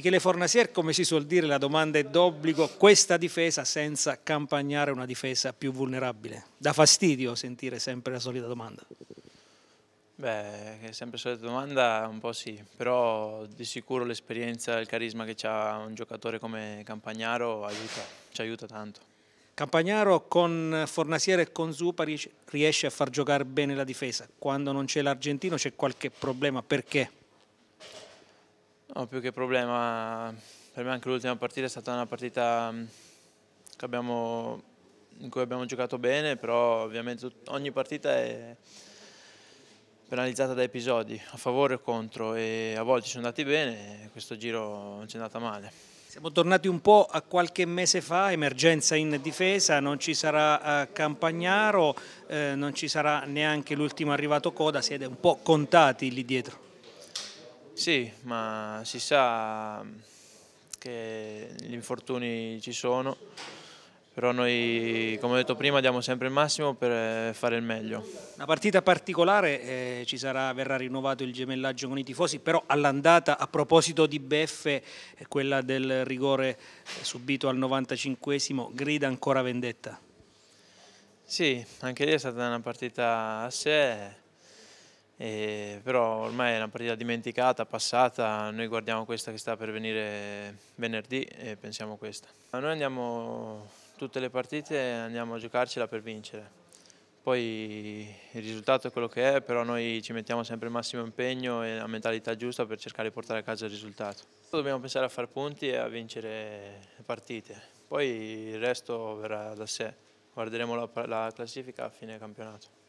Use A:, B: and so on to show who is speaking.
A: Michele Fornasier, come si suol dire, la domanda è d'obbligo, questa difesa senza campagnare una difesa più vulnerabile. Da fastidio sentire sempre la solita domanda.
B: Beh, è sempre la solita domanda, un po' sì, però di sicuro l'esperienza e il carisma che ha un giocatore come Campagnaro aiuta, ci aiuta tanto.
A: Campagnaro con Fornasier e con Zupari riesce a far giocare bene la difesa, quando non c'è l'argentino c'è qualche problema, perché? No, più che
B: problema, per me anche l'ultima partita è stata una partita mm, abbiamo, in cui abbiamo giocato bene, però ovviamente ogni partita è penalizzata da episodi, a favore o contro, e a volte ci sono andati bene e questo giro ci è andata male.
A: Siamo tornati un po' a qualche mese fa, emergenza in difesa, non ci sarà eh, Campagnaro, eh, non ci sarà neanche l'ultimo arrivato Coda, siete un po' contati lì dietro. Sì, ma si sa
B: mm, che gli infortuni ci sono, però noi come ho detto prima diamo sempre il massimo per eh, fare il meglio.
A: Una partita particolare, eh, ci sarà, verrà rinnovato il gemellaggio con i tifosi, però all'andata a proposito di beffe, eh, quella del rigore eh, subito al 95esimo grida ancora vendetta.
B: Sì, anche lì è stata una partita a sé e, eh, però ormai è una partita dimenticata, passata, noi guardiamo questa che sta per venire venerdì e pensiamo questa. Ma noi andiamo tutte le partite, andiamo a giocarcela per vincere. Poi il risultato è quello che è, però noi ci mettiamo sempre il massimo impegno e la mentalità giusta per cercare di portare a casa il risultato. Dobbiamo pensare a fare punti e a vincere le partite, poi il resto verrà da sé. Guarderemo la, la classifica a fine campionato.